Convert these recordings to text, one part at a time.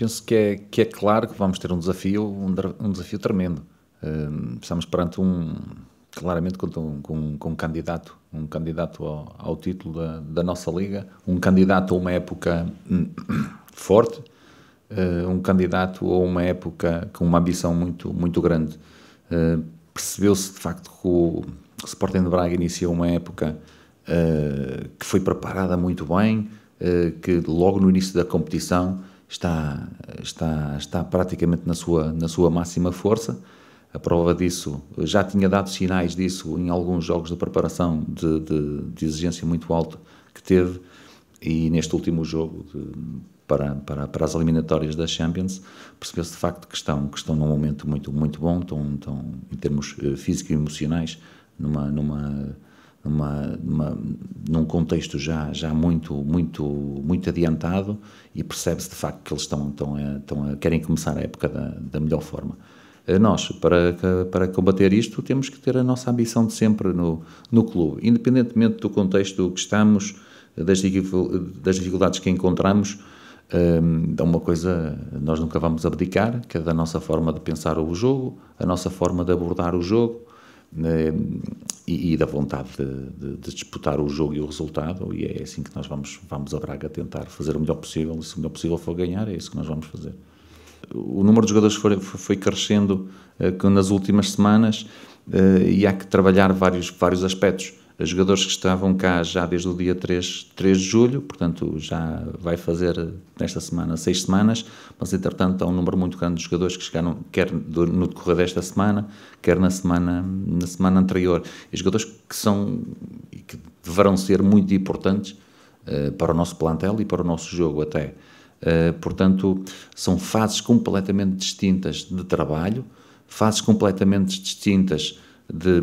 penso que é, que é claro que vamos ter um desafio, um, um desafio tremendo. Uh, estamos perante um, claramente com, com, com, um candidato, um candidato ao, ao título da, da, nossa liga, um candidato a uma época hum, forte, uh, um candidato a uma época com uma ambição muito, muito grande. Uh, Percebeu-se de facto que o Sporting de Braga iniciou uma época uh, que foi preparada muito bem, que logo no início da competição está, está, está praticamente na sua, na sua máxima força. A prova disso, já tinha dado sinais disso em alguns jogos de preparação de, de, de exigência muito alta que teve, e neste último jogo de, para, para, para as eliminatórias da Champions, percebeu-se de facto que estão, que estão num momento muito, muito bom, estão, estão em termos eh, físico e emocionais, numa, numa numa, numa, num contexto já, já muito, muito, muito adiantado e percebe-se de facto que eles estão, estão, a, estão a, querem começar a época da, da melhor forma. Eh, nós, para, para combater isto, temos que ter a nossa ambição de sempre no, no clube, independentemente do contexto que estamos, das, das dificuldades que encontramos, ehm, é uma coisa nós nunca vamos abdicar, que é da nossa forma de pensar o jogo, a nossa forma de abordar o jogo, eh, e, e, da vontade de, de, de, disputar o jogo e o resultado, e é assim que nós vamos, vamos a Braga tentar fazer o melhor possível, e se o melhor possível for ganhar, é isso que nós vamos fazer. O número de jogadores foi, foi crescendo eh, nas últimas semanas eh, e há que trabalhar vários, vários aspectos jogadores que estavam cá já desde o dia 3, 3 de julho, portanto já vai fazer nesta semana 6 semanas, mas entretanto há um número muito grande de jogadores que chegaram quer no decorrer desta semana, quer na semana, na semana anterior. E jogadores que são e que deverão ser muito importantes uh, para o nosso plantel e para o nosso jogo até. Uh, portanto, são fases completamente distintas de trabalho, fases completamente distintas de,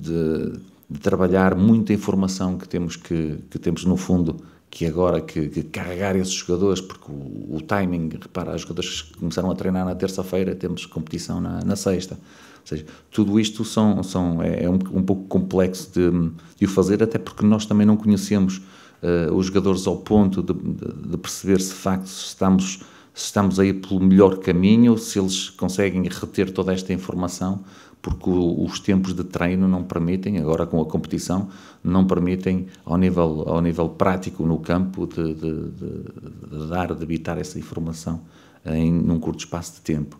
de de trabalhar muita informação que temos que, que temos no fundo que agora que, que carregar esses jogadores porque o, o, timing repara os jogadores começaram a treinar na terça-feira temos competição na, na, sexta ou seja tudo isto são são é, é um, um, pouco complexo de, de o fazer até porque nós também não conhecemos uh, os jogadores ao ponto de, de, de perceber se de facto estamos se estamos aí pelo melhor caminho se eles conseguem reter toda esta informação porque os tempos de treino não permitem, agora com a competição, não permitem ao nível, ao nível prático no campo de, de, de, de dar, de evitar essa informação em num curto espaço de tempo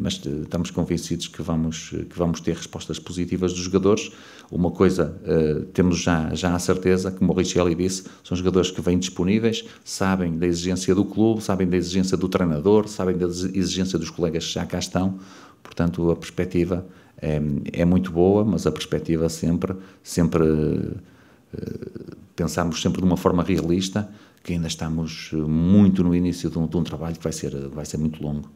mas estamos convencidos que vamos, que vamos ter respostas positivas dos jogadores. Uma coisa ah, temos já, já a certeza, como o Richelli disse, são jogadores que vêm disponíveis, sabem da exigência do clube, sabem da exigência do treinador, sabem da exigência dos colegas que já cá estão, portanto a perspectiva é, é muito boa, mas a perspectiva é sempre, sempre ah, pensarmos sempre de uma forma realista, que ainda estamos muito no início de um, de um trabalho que vai ser, vai ser muito longo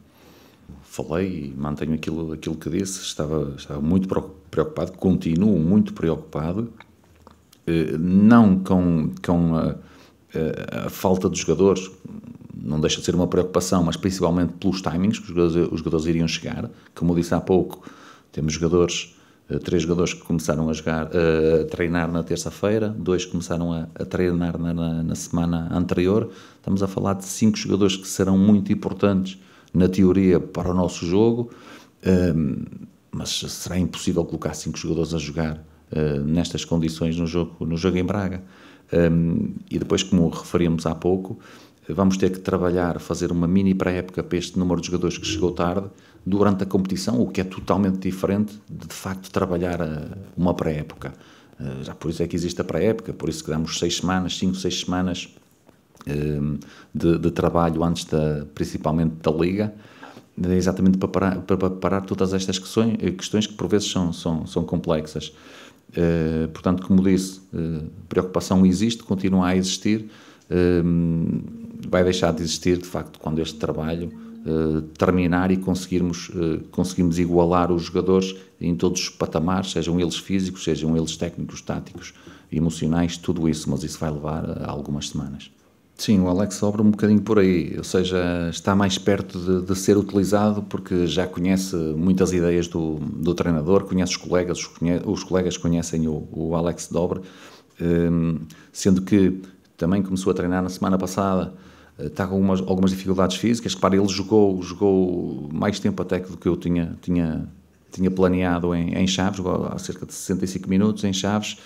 falei e mantenho aquilo, aquilo que disse, estava, estava muito preocupado, continuo muito preocupado, eh, não com, com a, a, a falta de jogadores, não deixa de ser uma preocupação, mas principalmente pelos timings que os jogadores, os jogadores iriam chegar. Como eu disse há pouco, temos jogadores, eh, três jogadores que começaram a, jogar, eh, a treinar na terça-feira, dois começaram a, a treinar na, na, na semana anterior. Estamos a falar de cinco jogadores que serão muito importantes na teoria, para o nosso jogo, hum, mas será impossível colocar cinco jogadores a jogar hum, nestas condições no jogo, no jogo em Braga. Hum, e depois, como referimos há pouco, vamos ter que trabalhar, fazer uma mini pré-época para este número de jogadores que chegou tarde durante a competição, o que é totalmente diferente de de facto trabalhar uma pré-época. Já por isso é que existe a pré-época, por isso que damos seis semanas, cinco, seis semanas Ehm, de, de, trabalho antes da, principalmente da Liga, exatamente para parar, para parar todas estas questões, eh, questões que por vezes são, são, são complexas. Eh, portanto, como disse, eh, preocupação existe, continua a existir, ehm, vai deixar de existir, de facto, quando este trabalho terminar e conseguirmos, conseguirmos igualar os jogadores em todos os patamares, sejam eles físicos, sejam eles técnicos, táticos, emocionais, tudo isso, mas isso vai levar algumas semanas. Sim, o Alex obra um bocadinho por aí, ou seja, está mais perto de, de ser utilizado porque já conhece muitas ideias do, do treinador, conhece os colegas, os, conhe os colegas conhecem o, o Alex Dobre, um, sendo que também começou a treinar na semana passada, eh, está com algumas, algumas dificuldades físicas, repara, ele jogou, jogou mais tempo até do que eu tinha, tinha, tinha planeado em, em Chaves, há cerca de 65 minutos em Chaves,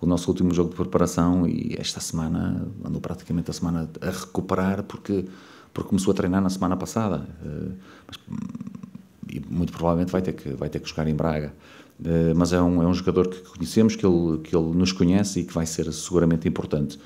o nosso último jogo de preparação e esta semana andou praticamente a semana a recuperar porque, porque começou a treinar na semana passada. Eh, mas, e muito provavelmente vai ter que, vai ter que jogar em Braga. Eh, mas é um, é um jogador que conhecemos, que ele, que ele nos conhece e que vai ser seguramente importante.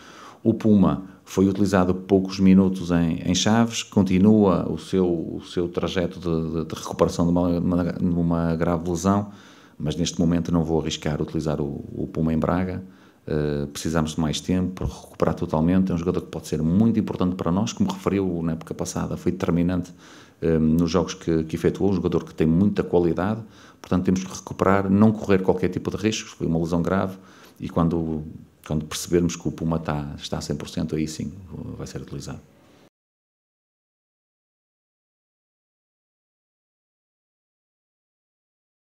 O Puma foi utilizado poucos minutos em, em Chaves, continua o seu, o seu trajeto de, de, de recuperação de uma, uma, de uma grave lesão mas neste momento não vou arriscar utilizar o, o Puma em Braga. Uh, precisamos de mais tempo para recuperar totalmente. É um jogador que pode ser muito importante para nós, como referiu na época passada, foi determinante um, eh, nos jogos que, que efetuou. Um jogador que tem muita qualidade, portanto, temos que recuperar, não correr qualquer tipo de riscos. Foi uma lesão grave e quando, quando percebermos que o Puma está, está a 100%, aí sim vai ser utilizado.